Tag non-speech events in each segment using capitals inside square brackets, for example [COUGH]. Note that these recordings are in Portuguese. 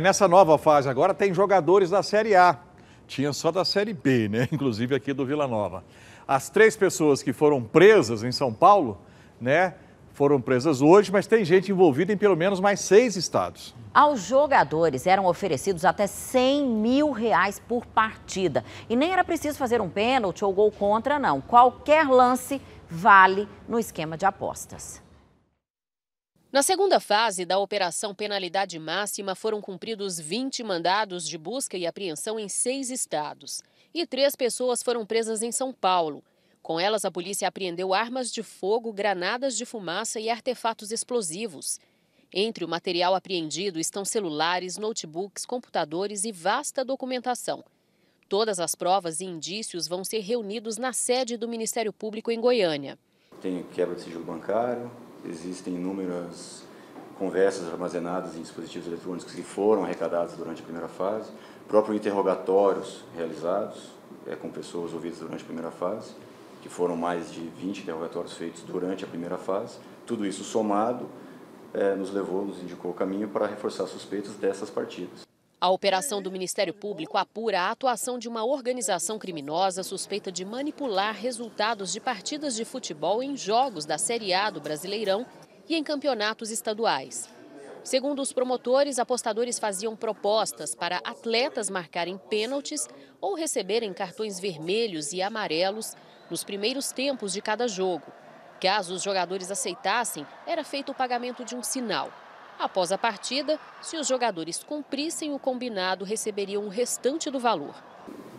Nessa nova fase agora tem jogadores da Série A. Tinha só da Série B, né? [LAUGHS] Inclusive aqui do Vila Nova. As três pessoas que foram presas em São Paulo, né? Foram presas hoje, mas tem gente envolvida em pelo menos mais seis estados. Aos jogadores eram oferecidos até 100 mil reais por partida. E nem era preciso fazer um pênalti ou gol contra, não. Qualquer lance vale no esquema de apostas. Na segunda fase da Operação Penalidade Máxima, foram cumpridos 20 mandados de busca e apreensão em seis estados. E três pessoas foram presas em São Paulo. Com elas, a polícia apreendeu armas de fogo, granadas de fumaça e artefatos explosivos. Entre o material apreendido estão celulares, notebooks, computadores e vasta documentação. Todas as provas e indícios vão ser reunidos na sede do Ministério Público em Goiânia. Tem quebra de sigilo bancário, existem inúmeras conversas armazenadas em dispositivos eletrônicos que foram arrecadadas durante a primeira fase, próprios interrogatórios realizados é, com pessoas ouvidas durante a primeira fase, que foram mais de 20 interrogatórios feitos durante a primeira fase. Tudo isso somado é, nos levou, nos indicou o caminho para reforçar suspeitas dessas partidas. A operação do Ministério Público apura a atuação de uma organização criminosa suspeita de manipular resultados de partidas de futebol em jogos da Série A do Brasileirão e em campeonatos estaduais. Segundo os promotores, apostadores faziam propostas para atletas marcarem pênaltis ou receberem cartões vermelhos e amarelos nos primeiros tempos de cada jogo. Caso os jogadores aceitassem, era feito o pagamento de um sinal. Após a partida, se os jogadores cumprissem o combinado, receberiam o restante do valor.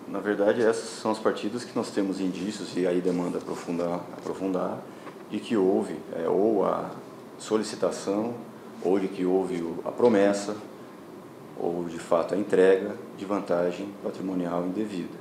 Na verdade, essas são as partidas que nós temos indícios, e aí demanda aprofundar, aprofundar de que houve é, ou a solicitação, ou de que houve a promessa, ou de fato a entrega de vantagem patrimonial indevida.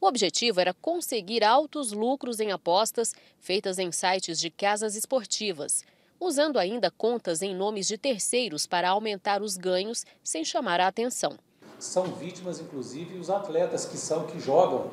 O objetivo era conseguir altos lucros em apostas feitas em sites de casas esportivas usando ainda contas em nomes de terceiros para aumentar os ganhos sem chamar a atenção. São vítimas, inclusive, os atletas que são que jogam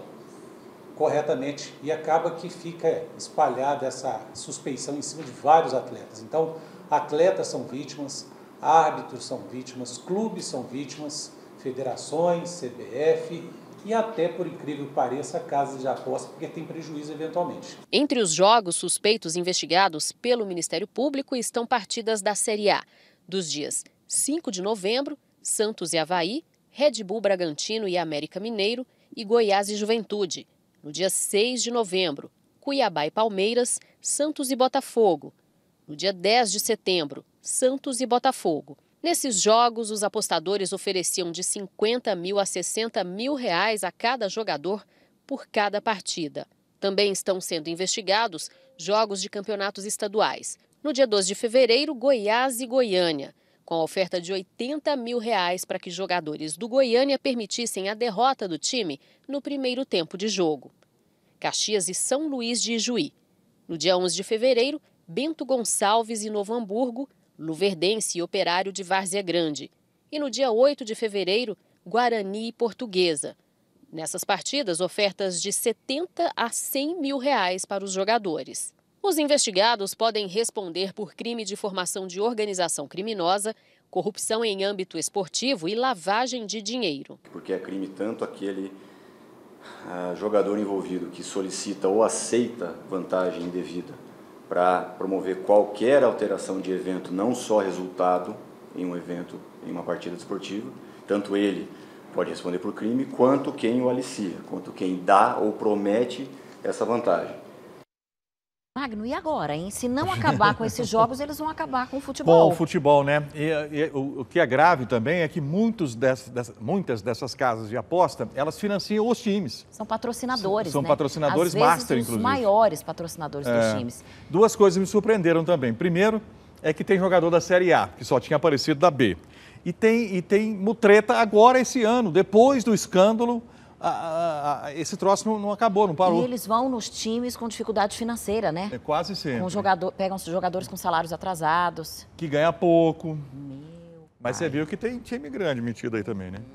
corretamente e acaba que fica espalhada essa suspeição em cima de vários atletas. Então, atletas são vítimas, árbitros são vítimas, clubes são vítimas, federações, CBF, e até, por incrível que pareça, casas de aposta, porque tem prejuízo eventualmente. Entre os jogos suspeitos investigados pelo Ministério Público estão partidas da Série A, dos dias 5 de novembro, Santos e Havaí, Red Bull Bragantino e América Mineiro e Goiás e Juventude. No dia 6 de novembro, Cuiabá e Palmeiras, Santos e Botafogo. No dia 10 de setembro, Santos e Botafogo. Nesses jogos, os apostadores ofereciam de 50 mil a 60 mil reais a cada jogador por cada partida. Também estão sendo investigados jogos de campeonatos estaduais. No dia 12 de fevereiro, Goiás e Goiânia, com a oferta de 80 mil reais para que jogadores do Goiânia permitissem a derrota do time no primeiro tempo de jogo. Caxias e São Luís de Ijuí. No dia 11 de fevereiro, Bento Gonçalves e Novo Hamburgo Luverdense e Operário de Várzea Grande. E no dia 8 de fevereiro, Guarani e Portuguesa. Nessas partidas, ofertas de 70 a 100 mil reais para os jogadores. Os investigados podem responder por crime de formação de organização criminosa, corrupção em âmbito esportivo e lavagem de dinheiro. Porque é crime tanto aquele ah, jogador envolvido que solicita ou aceita vantagem indevida para promover qualquer alteração de evento, não só resultado em um evento, em uma partida esportiva, tanto ele pode responder por crime, quanto quem o alicia, quanto quem dá ou promete essa vantagem. Magno, e agora, hein? Se não acabar com esses jogos, eles vão acabar com o futebol. [LAUGHS] Com o futebol, né? E, e o, o, que é grave também é que muitos dessas, dessas, muitas dessas casas de aposta, elas financiam os times. São patrocinadores, São, são né? patrocinadores Às vezes, master, os maiores patrocinadores é, dos times. Duas coisas me surpreenderam também. Primeiro, é que tem jogador da Série A, que só tinha aparecido da B. E tem, e tem mutreta agora esse ano, depois do escândalo a, a, esse troço não, não, acabou, não parou. E eles vão nos times com dificuldade financeira, né? É quase sempre. Com jogador, pegam jogadores com salários atrasados. Que ganha pouco. Meu Mas pai. você viu que tem time grande metido aí também, né?